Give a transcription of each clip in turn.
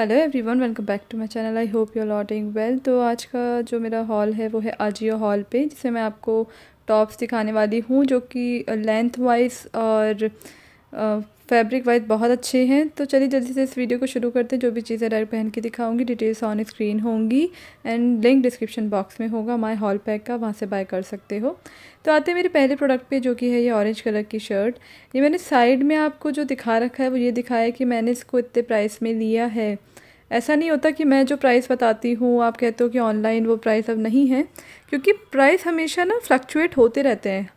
hello everyone welcome back to my channel I hope you are doing well तो आज का जो मेरा हॉल है वो है आजियो हॉल पे जिसे मैं आपको टॉप्स दिखाने वाली हूँ जो कि लेंथ uh, वाइज और फैब्रिक uh, वाइज बहुत अच्छे हैं तो चलिए जल्दी से इस वीडियो को शुरू करते हैं जो भी चीज़ें डायरेक्ट पहन के दिखाऊंगी डिटेल्स ऑन स्क्रीन होंगी एंड लिंक डिस्क्रिप्शन बॉक्स में होगा माय हॉल पैक का वहाँ से बाय कर सकते हो तो आते हैं मेरे पहले प्रोडक्ट पे जो कि है ये ऑरेंज कलर की शर्ट ये मैंने साइड में आपको जो दिखा रखा है वो ये दिखाया कि मैंने इसको इतने प्राइस में लिया है ऐसा नहीं होता कि मैं जो प्राइस बताती हूँ आप कहते हो कि ऑनलाइन वो प्राइस अब नहीं है क्योंकि प्राइस हमेशा ना फ्लक्चुएट होते रहते हैं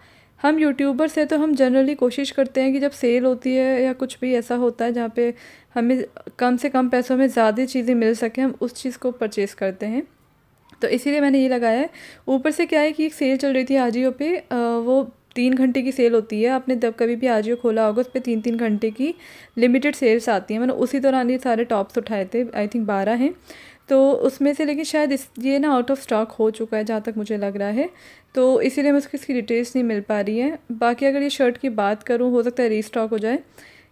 हम यूट्यूबर्स हैं तो हम जनरली कोशिश करते हैं कि जब सेल होती है या कुछ भी ऐसा होता है जहाँ पे हमें कम से कम पैसों में ज़्यादा चीज़ें मिल सकें हम उस चीज़ को परचेज़ करते हैं तो इसीलिए मैंने ये लगाया है ऊपर से क्या है कि एक सेल चल रही थी आजियो पे वो तीन घंटे की सेल होती है आपने जब कभी भी आज खोला होगा उस पर तीन तीन घंटे की लिमिटेड सेल्स आती हैं मैंने उसी दौरान ये सारे टॉप्स उठाए थे आई थिंक बारह हैं तो उसमें से लेकिन शायद इस ये ना आउट ऑफ स्टॉक हो चुका है जहाँ तक मुझे लग रहा है तो इसीलिए मैं उसकी इसकी डिटेल्स नहीं मिल पा रही है बाकी अगर ये शर्ट की बात करूँ हो सकता है री हो जाए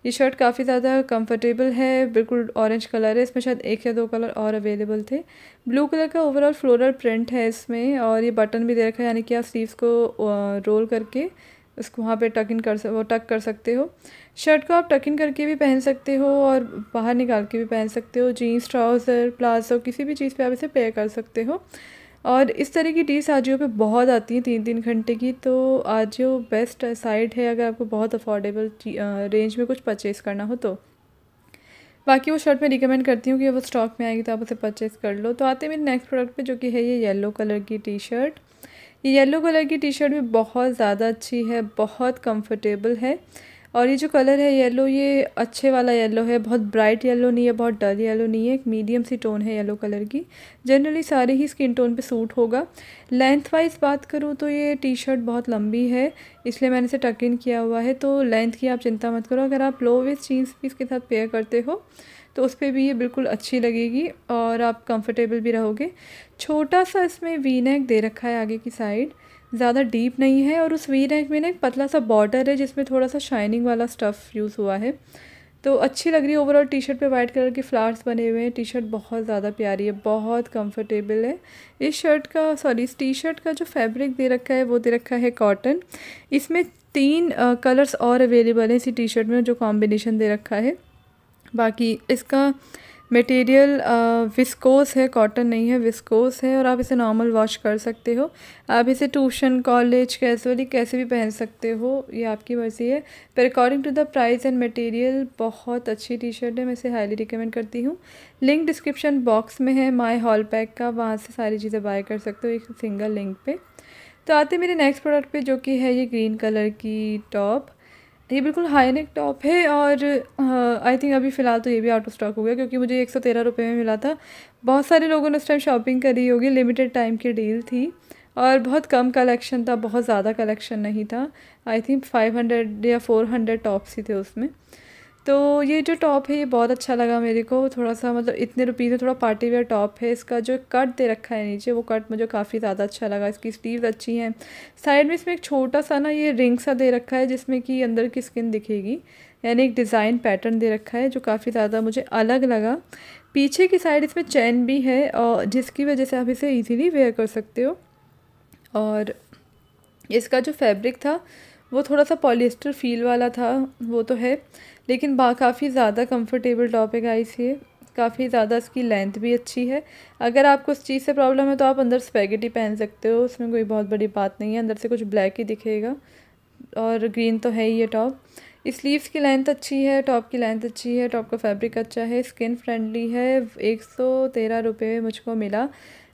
ये शर्ट काफ़ी ज़्यादा कंफर्टेबल है बिल्कुल ऑरेंज कलर है इसमें शायद एक या दो कलर और अवेलेबल थे ब्लू कलर का ओवरऑल फ्लोरल प्रिंट है इसमें और ये बटन भी दे रखा है यानी कि आप स्लीव्स को रोल करके उसको वहाँ पे टक इन कर वो टक कर सकते हो शर्ट को आप टक इन करके भी पहन सकते हो और बाहर निकाल के भी पहन सकते हो जीन्स ट्राउज़र प्लाजो किसी भी चीज़ पर आप इसे पेयर कर सकते हो और इस तरह की टीस आजियो पे बहुत आती हैं तीन तीन घंटे की तो आजियो बेस्ट साइट है अगर आपको बहुत अफोर्डेबल रेंज में कुछ परचेस करना हो तो बाकी वो शर्ट मैं रिकमेंड करती हूँ कि वो स्टॉक में आएगी तो आप उसे परचेज़ कर लो तो आते हैं मेरे नेक्स्ट प्रोडक्ट पे जो कि है ये येलो कलर की टी शर्ट ये येलो कलर की टी शर्ट भी बहुत ज़्यादा अच्छी है बहुत कंफर्टेबल है और ये जो कलर है येलो ये अच्छे वाला येलो है बहुत ब्राइट येलो नहीं है बहुत डल येलो नहीं है एक मीडियम सी टोन है येलो कलर की जनरली सारे ही स्किन टोन पे सूट होगा लेंथ वाइज बात करूँ तो ये टी शर्ट बहुत लंबी है इसलिए मैंने इसे टक इन किया हुआ है तो लेंथ की आप चिंता मत करो अगर आप लो वेस्ट जीन्स भी इसके साथ पेयर करते हो तो उस पर भी ये बिल्कुल अच्छी लगेगी और आप कंफर्टेबल भी रहोगे छोटा सा इसमें वी नेक दे रखा है आगे की साइड ज़्यादा डीप नहीं है और उस वी नेक में ना एक पतला सा बॉर्डर है जिसमें थोड़ा सा शाइनिंग वाला स्टफ़ यूज़ हुआ है तो अच्छी लग रही है ओवरऑल टी शर्ट पे वाइट कलर के फ्लावर्स बने हुए हैं टी शर्ट बहुत ज़्यादा प्यारी है बहुत कंफर्टेबल है इस शर्ट का सॉरी इस टी शर्ट का जो फैब्रिक दे रखा है वो दे रखा है कॉटन इसमें तीन कलर्स और अवेलेबल हैं इसी टी शर्ट में जो कॉम्बिनेशन दे रखा है बाकी इसका मटेरियल विस्कोस uh, है कॉटन नहीं है विस्कोस है और आप इसे नॉर्मल वॉश कर सकते हो आप इसे ट्यूशन कॉलेज कैजुअली कैसे भी पहन सकते हो ये आपकी मर्ज़ी है पर according to the price and material बहुत अच्छी टी शर्ट है मैं इसे हाईली रिकमेंड करती हूँ लिंक डिस्क्रिप्शन बॉक्स में है माई हॉल पैक का वहाँ से सारी चीज़ें बाय कर सकते हो एक सिंगल लिंक पर तो आते मेरे नेक्स्ट प्रोडक्ट पे जो कि है ये ग्रीन कलर की टॉप ये बिल्कुल हाई नेक टॉप है और आई uh, थिंक अभी फ़िलहाल तो ये भी आउट ऑफ स्टॉक हो गया क्योंकि मुझे एक सौ तेरह रुपये में मिला था बहुत सारे लोगों ने उस टाइम शॉपिंग करी होगी लिमिटेड टाइम की डील थी और बहुत कम कलेक्शन था बहुत ज़्यादा कलेक्शन नहीं था आई थिंक फाइव हंड्रेड या फ़ोर हंड्रेड टॉप्स ही थे उसमें तो ये जो टॉप है ये बहुत अच्छा लगा मेरे को थोड़ा सा मतलब इतने रुपीज़ में थोड़ा पार्टी वेयर टॉप है इसका जो कट दे रखा है नीचे वो कट मुझे काफ़ी ज़्यादा अच्छा लगा इसकी स्लीव्स अच्छी हैं साइड में इसमें एक छोटा सा ना ये रिंग सा दे रखा है जिसमें कि अंदर की स्किन दिखेगी यानी एक डिज़ाइन पैटर्न दे रखा है जो काफ़ी ज़्यादा मुझे अलग लगा पीछे की साइड इसमें चैन भी है और जिसकी वजह से आप इसे ईजिली वेयर कर सकते हो और इसका जो फैब्रिक था वो थोड़ा सा पॉलिस्टर फील वाला था वो तो है लेकिन काफ़ी ज़्यादा कंफर्टेबल टॉप है गाइस ये काफ़ी ज़्यादा इसकी लेंथ भी अच्छी है अगर आपको उस चीज़ से प्रॉब्लम है तो आप अंदर स्पैगेटी पहन सकते हो उसमें कोई बहुत बड़ी बात नहीं है अंदर से कुछ ब्लैक ही दिखेगा और ग्रीन तो है ही ये टॉप स्लीव्स की लेंथ अच्छी है टॉप की लेंथ अच्छी है टॉप का फैब्रिक अच्छा है स्किन फ्रेंडली है एक सौ तेरह रुपये मुझको मिला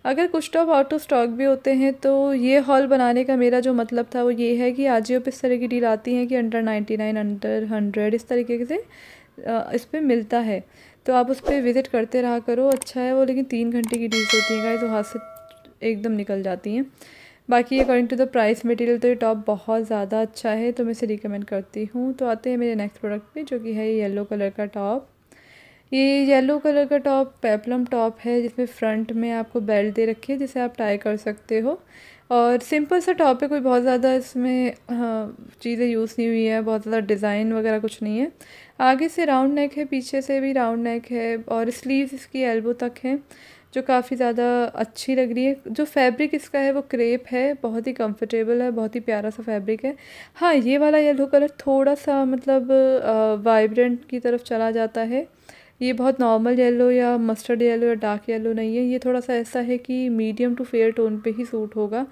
अगर कुछ टॉप आउट ऑफ स्टॉक भी होते हैं तो ये हॉल बनाने का मेरा जो मतलब था वो ये है कि आज ही इस तरह की डील आती हैं कि under ninety nine under hundred इस तरीके से इस पर मिलता है तो आप उस पर विज़िट करते रहा करो अच्छा है वो लेकिन तीन घंटे की डील्स होती हैं तो हाथ से एकदम निकल जाती हैं बाकी according to the price material तो ये टॉप बहुत ज़्यादा अच्छा है तो मैं इसे रिकमेंड करती हूँ तो आते हैं मेरे नेक्स्ट प्रोडक्ट पे जो कि है ये येलो कलर का टॉप ये येलो कलर का टॉप पेपलम टॉप है जिसमें फ्रंट में आपको बेल्ट दे रखी है जिसे आप टाई कर सकते हो और सिंपल सा टॉप है कोई बहुत ज़्यादा इसमें चीज़ें यूज़ नहीं हुई है बहुत ज़्यादा डिज़ाइन वगैरह कुछ नहीं है आगे से राउंड नेक है पीछे से भी राउंड नेक है और स्लीव्स इसकी एल्बो तक हैं जो काफ़ी ज़्यादा अच्छी लग रही है जो फैब्रिक इसका है वो क्रेप है बहुत ही कंफर्टेबल है बहुत ही प्यारा सा फैब्रिक है हाँ ये वाला येलो कलर थोड़ा सा मतलब वाइब्रेंट की तरफ चला जाता है ये बहुत नॉर्मल येलो या मस्टर्ड येलो या डार्क येलो नहीं है ये थोड़ा सा ऐसा है कि मीडियम टू फेयर टोन पे ही सूट होगा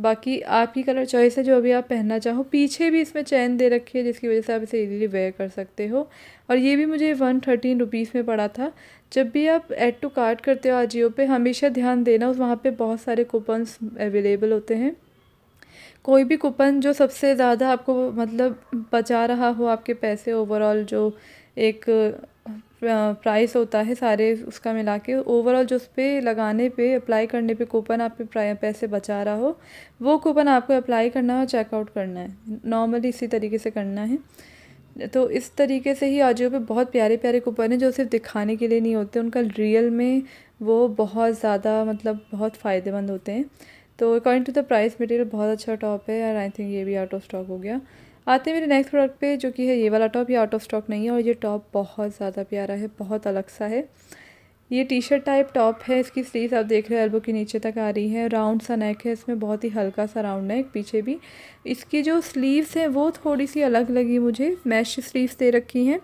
बाकी आपकी कलर चॉइस है जो अभी आप पहनना चाहो पीछे भी इसमें चैन दे रखी है जिसकी वजह से आप इसे इजीली वेयर कर सकते हो और ये भी मुझे वन थर्टीन रुपीज़ में पड़ा था जब भी आप एड टू कार्ट करते हो आजियो पे हमेशा ध्यान देना उस वहाँ पे बहुत सारे कूपन्स अवेलेबल होते हैं कोई भी कूपन जो सबसे ज़्यादा आपको मतलब बचा रहा हो आपके पैसे ओवरऑल जो एक प्राइस होता है सारे उसका मिला के ओवरऑल जो उस पर लगाने पे अप्लाई करने पे कूपन आप पे पैसे बचा रहा हो वो कूपन आपको अप्लाई करना है और चेकआउट करना है नॉर्मली इसी तरीके से करना है तो इस तरीके से ही आजियो पे बहुत प्यारे प्यारे कूपन हैं जो सिर्फ दिखाने के लिए नहीं होते उनका रियल में वो बहुत ज़्यादा मतलब बहुत फ़ायदेमंद होते हैं तो according to the price material बहुत अच्छा टॉप है और आई थिंक ये भी आउट ऑफ स्टॉक हो गया आते हैं मेरे नेक्स्ट प्रोडक्ट पे जो कि है ये वाला टॉप ये आउट ऑफ स्टॉक नहीं है और ये टॉप बहुत ज़्यादा प्यारा है बहुत अलग सा है ये टी शर्ट टाइप टॉप है इसकी स्लीव्स आप देख रहे हैं एल्बो के नीचे तक आ रही है राउंड सा नेक है इसमें बहुत ही हल्का सा राउंड नेक पीछे भी इसकी जो स्लीव्स हैं वो थोड़ी सी अलग लगी मुझे मैश स्लीव्स दे रखी हैं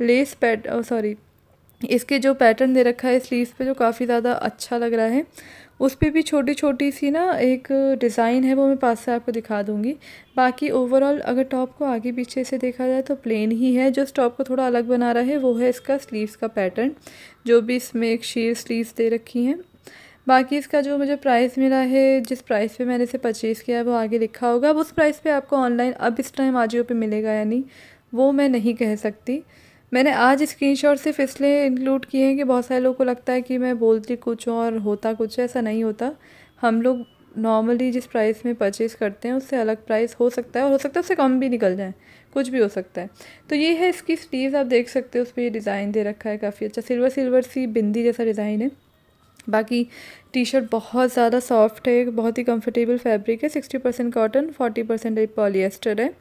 लेस पैट सॉरी इसके जो पैटर्न दे रखा है स्लीव्स पे जो काफ़ी ज़्यादा अच्छा लग रहा है उस पर भी छोटी छोटी सी ना एक डिज़ाइन है वो मैं पास से आपको दिखा दूँगी बाकी ओवरऑल अगर टॉप को आगे पीछे से देखा जाए तो प्लेन ही है जो टॉप को थोड़ा अलग बना रहा है वो है इसका स्लीव्स का पैटर्न जो भी इसमें एक शेयर स्लीव्स दे रखी हैं बाकी इसका जो मुझे प्राइस मिला है जिस प्राइस पे मैंने इसे परचेज़ किया है वो आगे लिखा होगा अब उस प्राइस पे आपको ऑनलाइन अब इस टाइम आजियो पे मिलेगा या नहीं वो मैं नहीं कह सकती मैंने आज स्क्रीनशॉट सिर्फ इसलिए इंक्लूड किए हैं कि बहुत सारे लोगों को लगता है कि मैं बोलती कुछ और होता कुछ ऐसा नहीं होता हम लोग नॉर्मली जिस प्राइस में परचेज़ करते हैं उससे अलग प्राइस हो सकता है और हो सकता है उससे कम भी निकल जाए कुछ भी हो सकता है तो ये है इसकी स्लीव्स आप देख सकते हो उस पर ये डिज़ाइन दे रखा है काफ़ी अच्छा सिल्वर सिल्वर सी बिंदी जैसा डिज़ाइन है बाकी टी शर्ट बहुत ज़्यादा सॉफ्ट है बहुत ही कंफर्टेबल फैब्रिक है sixty percent cotton forty percent polyester है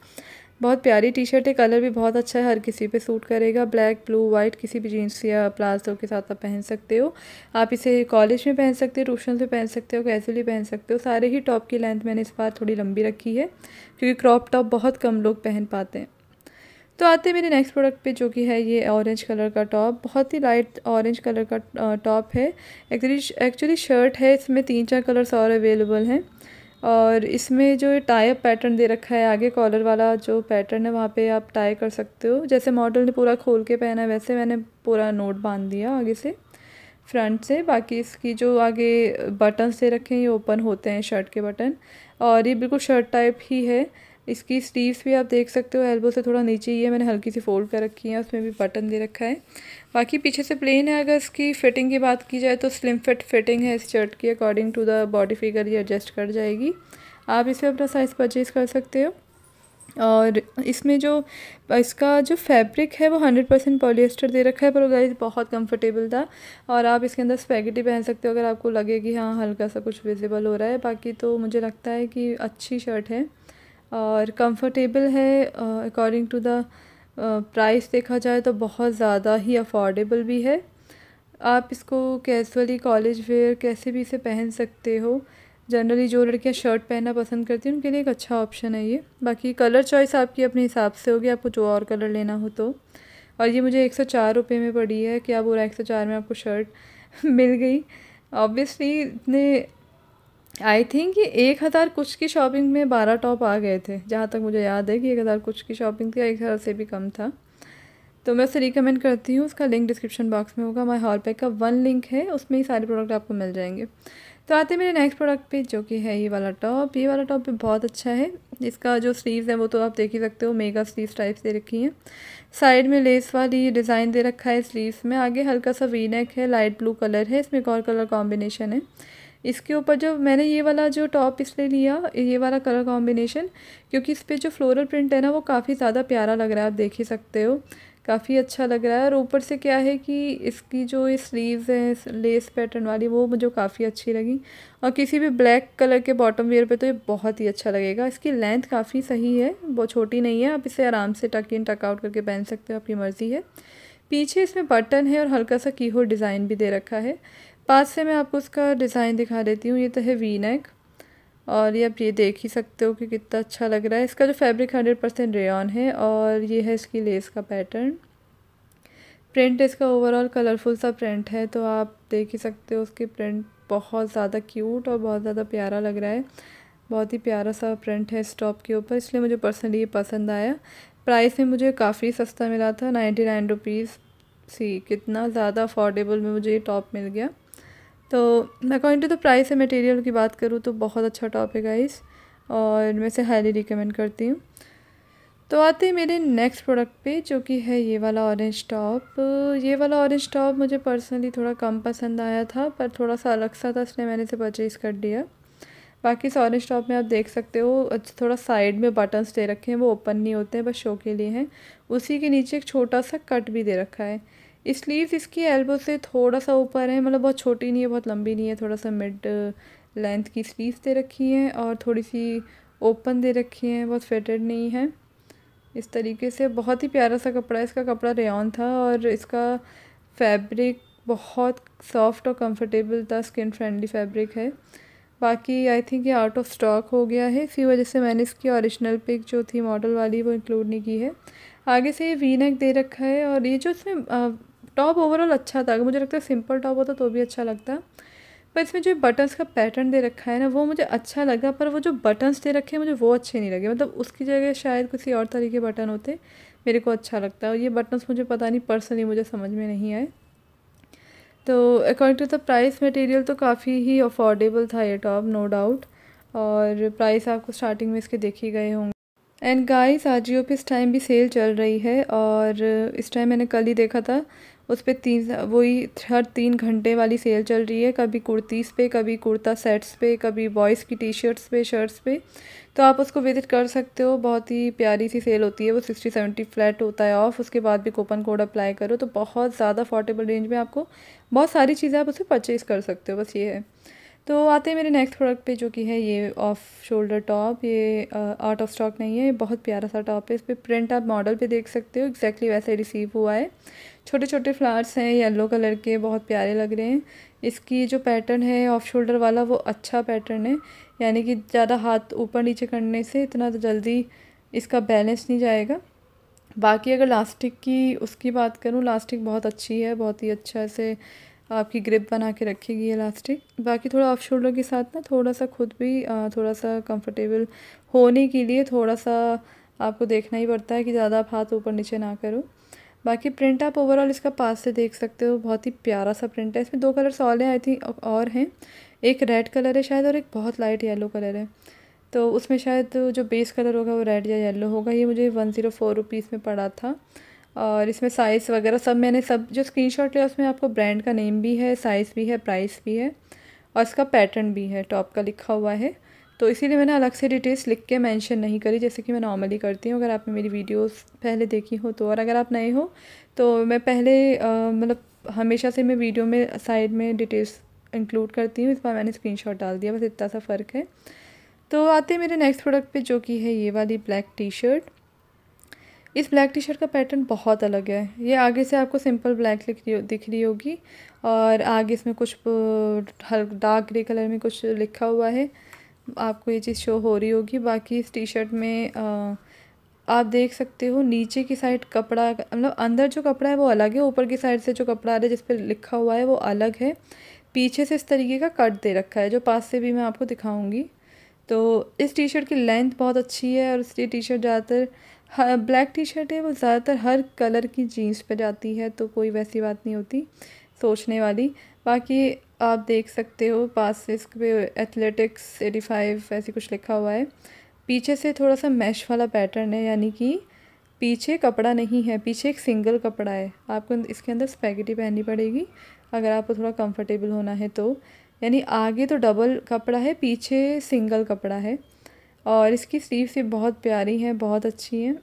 बहुत प्यारी टी शर्ट है कलर भी बहुत अच्छा है हर किसी पे सूट करेगा ब्लैक ब्लू वाइट किसी भी जीन्स या प्लाजो के साथ आप पहन सकते हो आप इसे कॉलेज में पहन सकते हो ट्यूशन से पहन सकते हो कैजुअली पहन सकते हो सारे ही टॉप की लेंथ मैंने इस बार थोड़ी लंबी रखी है क्योंकि क्रॉप टॉप बहुत कम लोग पहन पाते हैं तो आते मेरे नेक्स्ट प्रोडक्ट पे जो कि है ये ऑरेंज कलर का टॉप बहुत ही लाइट ऑरेंज कलर का टॉप है एक्चुअली एक्चुअली शर्ट है इसमें तीन चार कलर्स और अवेलेबल हैं और इसमें जो टाई पैटर्न दे रखा है आगे कॉलर वाला जो पैटर्न है वहाँ पे आप टाई कर सकते हो जैसे मॉडल ने पूरा खोल के पहना है वैसे मैंने पूरा नोट बांध दिया आगे से फ्रंट से बाकी इसकी जो आगे बटन्स दे रखे हैं ये ओपन होते हैं शर्ट के बटन और ये बिल्कुल शर्ट टाइप ही है इसकी स्लीव्स भी आप देख सकते हो एल्बो से थोड़ा नीचे ही है मैंने हल्की सी फोल्ड कर रखी है उसमें भी बटन दे रखा है बाकी पीछे से प्लेन है अगर इसकी फिटिंग की बात की जाए तो स्लिम फिट फिटिंग है इस शर्ट की according to the body figure ये एडजस्ट कर जाएगी आप इसे अपना साइज़ परचेज़ कर सकते हो और इसमें जो इसका जो फैब्रिक है वो हंड्रेड परसेंट पॉलीस्टर दे रखा है पर गाइज बहुत कंफर्टेबल था और आप इसके अंदर स्पैगेटी पहन सकते हो अगर आपको लगे कि हाँ हल्का सा कुछ विजिबल हो रहा है बाकी तो मुझे लगता है कि अच्छी शर्ट है और कंफर्टेबल है अकॉर्डिंग टू द प्राइस देखा जाए तो बहुत ज़्यादा ही अफोर्डेबल भी है आप इसको कैजुअली कॉलेज वेयर कैसे भी इसे पहन सकते हो जनरली जो लड़कियां शर्ट पहनना पसंद करती हैं उनके लिए एक अच्छा ऑप्शन है ये बाकी कलर चॉइस आपकी अपने हिसाब से होगी आपको जो और कलर लेना हो तो और ये मुझे एक सौ चार रुपये में पड़ी है क्या बोला एक सौ चार में आपको शर्ट मिल गई ऑब्वियसली इतने आई थिंक ये एक हज़ार कुछ की शॉपिंग में बारह टॉप आ गए थे जहाँ तक मुझे याद है कि एक हज़ार कुछ की शॉपिंग थी एक हज़ार से भी कम था तो मैं उसे रिकमेंड करती हूँ उसका लिंक डिस्क्रिप्शन बॉक्स में होगा माई हॉल पैक का वन लिंक है उसमें ही सारे प्रोडक्ट आपको मिल जाएंगे तो आते मेरे नेक्स्ट प्रोडक्ट पे जो कि है ये वाला टॉप ये वाला टॉप भी बहुत अच्छा है इसका जो स्लीव्स है वो तो आप देख ही सकते हो मेगा स्लीव्स टाइप दे रखी हैं साइड में लेस वाली डिज़ाइन दे रखा है स्लीव्स में आगे हल्का सा वी नेक है लाइट ब्लू कलर है इसमें एक और कलर कॉम्बिनेशन है इसके ऊपर जो मैंने ये वाला जो टॉप इसलिए लिया ये वाला कलर कॉम्बिनेशन क्योंकि इस पर जो फ्लोरल प्रिंट है ना वो काफ़ी ज़्यादा प्यारा लग रहा है आप देख ही सकते हो काफ़ी अच्छा लग रहा है और ऊपर से क्या है कि इसकी जो ये स्लीव्स हैं लेस पैटर्न वाली वो मुझे काफ़ी अच्छी लगी और किसी भी ब्लैक कलर के बॉटम वेयर पे तो ये बहुत ही अच्छा लगेगा इसकी लेंथ काफ़ी सही है वो छोटी नहीं है आप इसे आराम से टक इन टक आउट करके पहन सकते हो आपकी मर्ज़ी है पीछे इसमें बटन है और हल्का सा की डिज़ाइन भी दे रखा है पास से मैं आपको उसका डिज़ाइन दिखा देती हूँ ये तो है वी नेक और ये आप ये देख ही सकते हो कि कितना अच्छा लग रहा है इसका जो फैब्रिक हंड्रेड परसेंट रेन है और ये है इसकी लेस का पैटर्न प्रिंट इसका ओवरऑल कलरफुल सा प्रिंट है तो आप देख ही सकते हो उसके प्रिंट बहुत ज़्यादा क्यूट और बहुत ज़्यादा प्यारा लग रहा है बहुत ही प्यारा सा प्रिंट है इस टॉप के ऊपर इसलिए मुझे पर्सनली ये पसंद आया प्राइस में मुझे काफ़ी सस्ता मिला था नाइन्टी नाइन रुपीज़ सी कितना ज़्यादा अफोर्डेबल में मुझे ये टॉप मिल गया तो according to the price and material की बात करूँ तो बहुत अच्छा टॉप है इस और मैं इसे हाईली रिकमेंड करती हूँ तो आते हैं मेरे नेक्स्ट प्रोडक्ट पे जो कि है ये वाला ऑरेंज टॉप ये वाला ऑरेंज टॉप मुझे पर्सनली थोड़ा कम पसंद आया था पर थोड़ा सा अलग सा था इसलिए मैंने इसे परचेज़ कर दिया बाकी इस ऑरेंज टॉप में आप देख सकते हो अच्छा थोड़ा साइड में बटन्स दे रखे हैं वो ओपन नहीं होते हैं बस शो के लिए हैं उसी के नीचे एक छोटा सा कट भी दे रखा है स्लीव्स इसकी एल्बो से थोड़ा सा ऊपर है मतलब बहुत छोटी नहीं है बहुत लंबी नहीं है थोड़ा सा मिड लेंथ की स्लीव्स दे रखी हैं और थोड़ी सी ओपन दे रखी हैं बहुत फिटेड नहीं है इस तरीके से बहुत ही प्यारा सा कपड़ा इसका कपड़ा रेन था और इसका फैब्रिक बहुत सॉफ्ट और कंफर्टेबल था स्किन फ्रेंडली फैब्रिक है बाकी आई थिंक ये आउट ऑफ स्टॉक हो गया है इसी वजह से मैंने इसकी ओरिजिनल पिक जो थी मॉडल वाली वो इंक्लूड नहीं की है आगे से ये वी नेक दे रखा है और ये जो इसमें टॉप ओवरऑल अच्छा था अगर मुझे लगता है सिंपल टॉप होता तो भी अच्छा लगता पर इसमें जो बटन्स का पैटर्न दे रखा है ना वो मुझे अच्छा लगा पर वो जो बटन्स दे रखे हैं मुझे वो अच्छे नहीं लगे मतलब उसकी जगह शायद किसी और तरीके बटन होते मेरे को अच्छा लगता है और ये बटन्स मुझे पता नहीं पर्सनली मुझे समझ में नहीं आए तो according to the price material तो काफ़ी ही अफोर्डेबल था ये टॉप नो डाउट और प्राइस आपको स्टार्टिंग में इसके देखे गए होंगे एंड गाइस आजियो पे इस टाइम भी सेल चल रही है और इस टाइम मैंने कल ही देखा था उस पर तीन वही हर तीन घंटे वाली सेल चल रही है कभी कुर्तीज़ पे कभी कुर्ता सेट्स पे कभी बॉयज़ की टी शर्ट्स पे शर्ट्स पे तो आप उसको विज़िट कर सकते हो बहुत ही प्यारी सी सेल होती है वो सिक्सटी सेवेंटी फ्लैट होता है ऑफ उसके बाद भी कूपन कोड अप्लाई करो तो बहुत ज़्यादा अफोर्डेबल रेंज में आपको बहुत सारी चीज़ें आप उसे परचेज़ कर सकते हो बस ये है तो आते हैं मेरे नेक्स्ट प्रोडक्ट पे जो कि है ये ऑफ शोल्डर टॉप ये आउट ऑफ स्टॉक नहीं है बहुत प्यारा सा टॉप है इस पर प्रिंट आप मॉडल पे देख सकते हो एक्जैक्टली exactly वैसे रिसीव हुआ है छोटे छोटे फ्लावर्स हैं येलो कलर के बहुत प्यारे लग रहे हैं इसकी जो पैटर्न है ऑफ शोल्डर वाला वो अच्छा पैटर्न है यानी कि ज़्यादा हाथ ऊपर नीचे करने से इतना तो जल्दी इसका बैलेंस नहीं जाएगा बाकी अगर लास्टिक की उसकी बात करूँ लास्टिक बहुत अच्छी है बहुत ही अच्छा से आपकी ग्रिप बना के रखेगी इलास्टिक बाकी थोड़ा ऑफ शोल्डर के साथ ना थोड़ा सा खुद भी थोड़ा सा कंफर्टेबल होने के लिए थोड़ा सा आपको देखना ही पड़ता है कि ज़्यादा आप हाथ ऊपर नीचे ना करो बाकी प्रिंट आप ओवरऑल इसका पास से देख सकते हो बहुत ही प्यारा सा प्रिंट है इसमें दो कलर्स और हैं आई थिंक और हैं एक रेड कलर है शायद और एक बहुत लाइट येलो कलर है तो उसमें शायद जो बेस कलर होगा वो रेड या येलो होगा ये मुझे वन ज़ीरो फोर रुपीज़ में पड़ा था और इसमें साइज़ वगैरह सब मैंने सब जो स्क्रीनशॉट लिया उसमें आपको ब्रांड का नेम भी है साइज़ भी है प्राइस भी है और इसका पैटर्न भी है टॉप का लिखा हुआ है तो इसीलिए मैंने अलग से डिटेल्स लिख के मेंशन नहीं करी जैसे कि मैं नॉर्मली करती हूँ अगर आपने मेरी वीडियोस पहले देखी हो तो और अगर आप नए हो तो मैं पहले मतलब हमेशा से मैं वीडियो में साइड में डिटेल्स इंक्लूड करती हूँ इस बार मैंने स्क्रीनशॉट डाल दिया बस इतना सा फ़र्क है तो आते हैं मेरे नेक्स्ट प्रोडक्ट पर जो कि है ये वाली ब्लैक टी शर्ट इस ब्लैक टी शर्ट का पैटर्न बहुत अलग है ये आगे से आपको सिंपल ब्लैक लिख दिख रही होगी और आगे इसमें कुछ हल्क डार्क ग्रे कलर में कुछ लिखा हुआ है आपको ये चीज़ शो हो रही होगी बाकी इस टी शर्ट में आ, आप देख सकते हो नीचे की साइड कपड़ा मतलब अंदर जो कपड़ा है वो अलग है ऊपर की साइड से जो कपड़ा आ रहा है जिस पर लिखा हुआ है वो अलग है पीछे से इस तरीके का कट दे रखा है जो पास से भी मैं आपको दिखाऊंगी तो इस टी शर्ट की लेंथ बहुत अच्छी है और इस टी शर्ट ज़्यादातर हाँ ब्लैक टी शर्ट है वो ज़्यादातर हर कलर की जीन्स पे जाती है तो कोई वैसी बात नहीं होती सोचने वाली बाकी आप देख सकते हो पास से इस पे एथलेटिक्स एटी फाइव ऐसे कुछ लिखा हुआ है पीछे से थोड़ा सा मैश वाला पैटर्न है यानी कि पीछे कपड़ा नहीं है पीछे एक सिंगल कपड़ा है आपको इसके अंदर स्पैगेटी पहननी पड़ेगी अगर आपको थोड़ा कंफर्टेबल होना है तो यानी आगे तो डबल कपड़ा है पीछे सिंगल कपड़ा है और इसकी स्लीव्स ये बहुत प्यारी हैं बहुत अच्छी हैं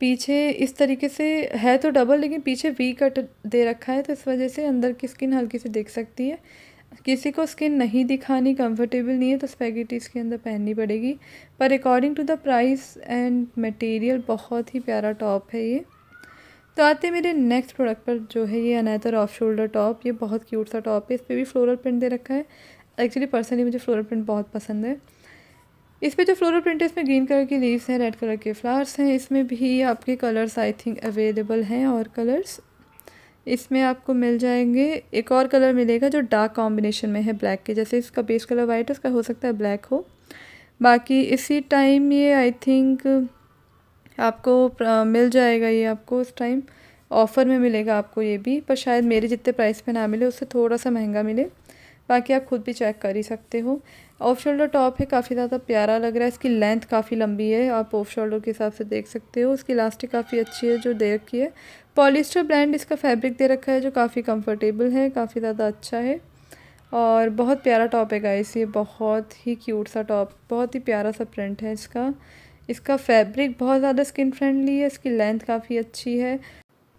पीछे इस तरीके से है तो डबल लेकिन पीछे वी कट दे रखा है तो इस वजह से अंदर की स्किन हल्की से दिख सकती है किसी को स्किन नहीं दिखानी कंफर्टेबल नहीं है तो स्पैगेटीज के अंदर पहननी पड़ेगी पर according to the price and material बहुत ही प्यारा टॉप है ये तो आते मेरे नेक्स्ट प्रोडक्ट पर जो है ये अनाथर ऑफ शोल्डर टॉप ये बहुत क्यूट सा टॉप है इस पर भी फ्लोरल प्रिंट दे रखा है एक्चुअली पर्सनली मुझे फ्लोरल प्रिंट बहुत पसंद है इस पे जो फ्लोरल प्रिंट है इसमें ग्रीन कलर की लीव्स हैं रेड कलर के फ्लावर्स हैं इसमें भी आपके कलर्स आई थिंक अवेलेबल हैं और कलर्स इसमें आपको मिल जाएंगे एक और कलर मिलेगा जो डार्क कॉम्बिनेशन में है ब्लैक के जैसे इसका बेस कलर वाइट है इसका हो सकता है ब्लैक हो बाकी इसी टाइम ये आई थिंक आपको मिल जाएगा ये आपको उस टाइम ऑफ़र में मिलेगा आपको ये भी पर शायद मेरे जितने प्राइस पे ना मिले उससे थोड़ा सा महंगा मिले बाकी आप खुद भी चेक कर ही सकते हो ऑफ शोल्डर टॉप है काफ़ी ज़्यादा प्यारा लग रहा है इसकी लेंथ काफ़ी लंबी है आप ऑफ शोल्डर के हिसाब से देख सकते हो उसकी इलास्टिक काफ़ी अच्छी है जो दे रखी है पॉलिस्टर ब्रांड इसका फैब्रिक दे रखा है जो काफ़ी कंफर्टेबल है काफ़ी ज़्यादा अच्छा है और बहुत प्यारा टॉप है गाइस ये बहुत ही क्यूट सा टॉप बहुत ही प्यारा सा प्रिंट है इसका इसका फैब्रिक बहुत ज़्यादा स्किन फ्रेंडली है इसकी लेंथ काफ़ी अच्छी है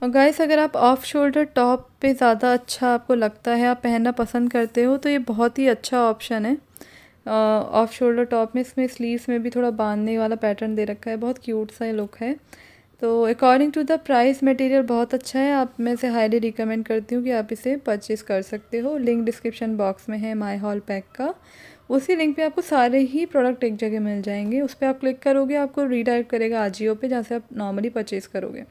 और गाइस अगर आप ऑफ शोल्डर टॉप पे ज़्यादा अच्छा आपको लगता है आप पहनना पसंद करते हो तो ये बहुत ही अच्छा ऑप्शन है ऑफ शोल्डर टॉप में इसमें स्लीव्स में भी थोड़ा बांधने वाला पैटर्न दे रखा है बहुत क्यूट सा लुक है तो according to the price material बहुत अच्छा है आप मैं इसे हाईली रिकमेंड करती हूँ कि आप इसे परचेज़ कर सकते हो लिंक डिस्क्रिप्शन बॉक्स में है माई हॉल पैक का उसी लिंक पे आपको सारे ही प्रोडक्ट एक जगह मिल जाएंगे उस पर आप क्लिक करोगे आपको रीडायरेक्ट करेगा आजियो पे जहाँ से आप नॉर्मली परचेज़ करोगे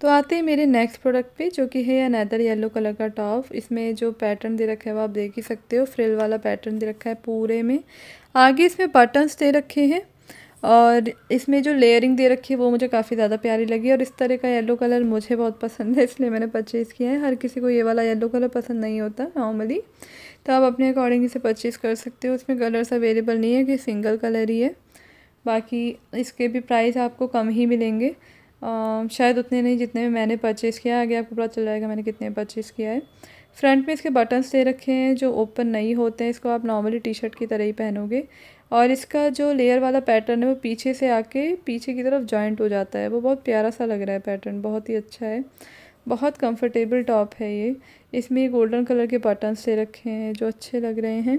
तो आते हैं मेरे नेक्स्ट प्रोडक्ट पे जो कि है अनदर येलो कलर का टॉप इसमें जो पैटर्न दे रखा है वो आप देख ही सकते हो फ्रिल वाला पैटर्न दे रखा है पूरे में आगे इसमें बटन्स दे रखे हैं और इसमें जो लेयरिंग दे रखी है वो मुझे काफ़ी ज़्यादा प्यारी लगी और इस तरह का येलो कलर मुझे बहुत पसंद है इसलिए मैंने परचेज़ किया है हर किसी को ये वाला येलो कलर पसंद नहीं होता नॉर्मली तो आप अपने अकॉर्डिंग इसे परचेज़ कर सकते हो इसमें कलर्स अवेलेबल नहीं है कि सिंगल कलर ही है बाकी इसके भी प्राइस आपको कम ही मिलेंगे आ, शायद उतने नहीं जितने भी मैंने परचेज़ किया आगे आपको पता चल जाएगा मैंने कितने परचेज़ किया है फ्रंट में इसके बटन्स दे रखे हैं जो ओपन नहीं होते हैं इसको आप नॉर्मली टी शर्ट की तरह ही पहनोगे और इसका जो लेयर वाला पैटर्न है वो पीछे से आके पीछे की तरफ जॉइंट हो जाता है वो बहुत प्यारा सा लग रहा है पैटर्न बहुत ही अच्छा है बहुत कंफर्टेबल टॉप है ये इसमें गोल्डन कलर के बटन्स दे रखे हैं जो अच्छे लग रहे हैं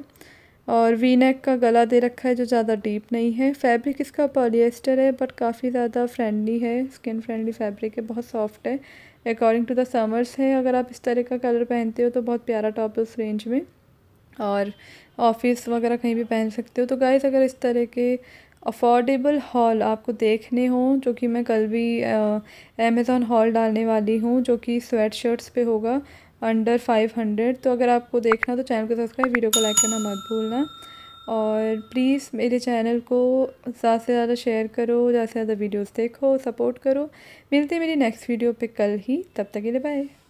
और वी नेक का गला दे रखा है जो ज़्यादा डीप नहीं है फैब्रिक इसका पॉलिएस्टर है बट काफ़ी ज़्यादा फ्रेंडली है स्किन फ्रेंडली फैब्रिक है बहुत सॉफ्ट है अकॉर्डिंग टू द समर्स है अगर आप इस तरह का कलर पहनते हो तो बहुत प्यारा टॉप है उस रेंज में और ऑफिस वगैरह कहीं भी पहन सकते हो तो गाइस अगर इस तरह के अफोर्डेबल हॉल आपको देखने हों जो कि मैं कल भी अमेज़ॉन हॉल डालने वाली हूँ जो कि स्वेट शर्ट्स पे होगा अंडर फाइव हंड्रेड तो अगर आपको देखना तो चैनल को सब्सक्राइब वीडियो को लाइक करना मत भूलना और प्लीज़ मेरे चैनल को ज़्यादा से ज़्यादा शेयर करो ज़्यादा से ज़्यादा वीडियोस देखो सपोर्ट करो मिलते हैं मेरी नेक्स्ट वीडियो पे कल ही तब तक के लिए बाय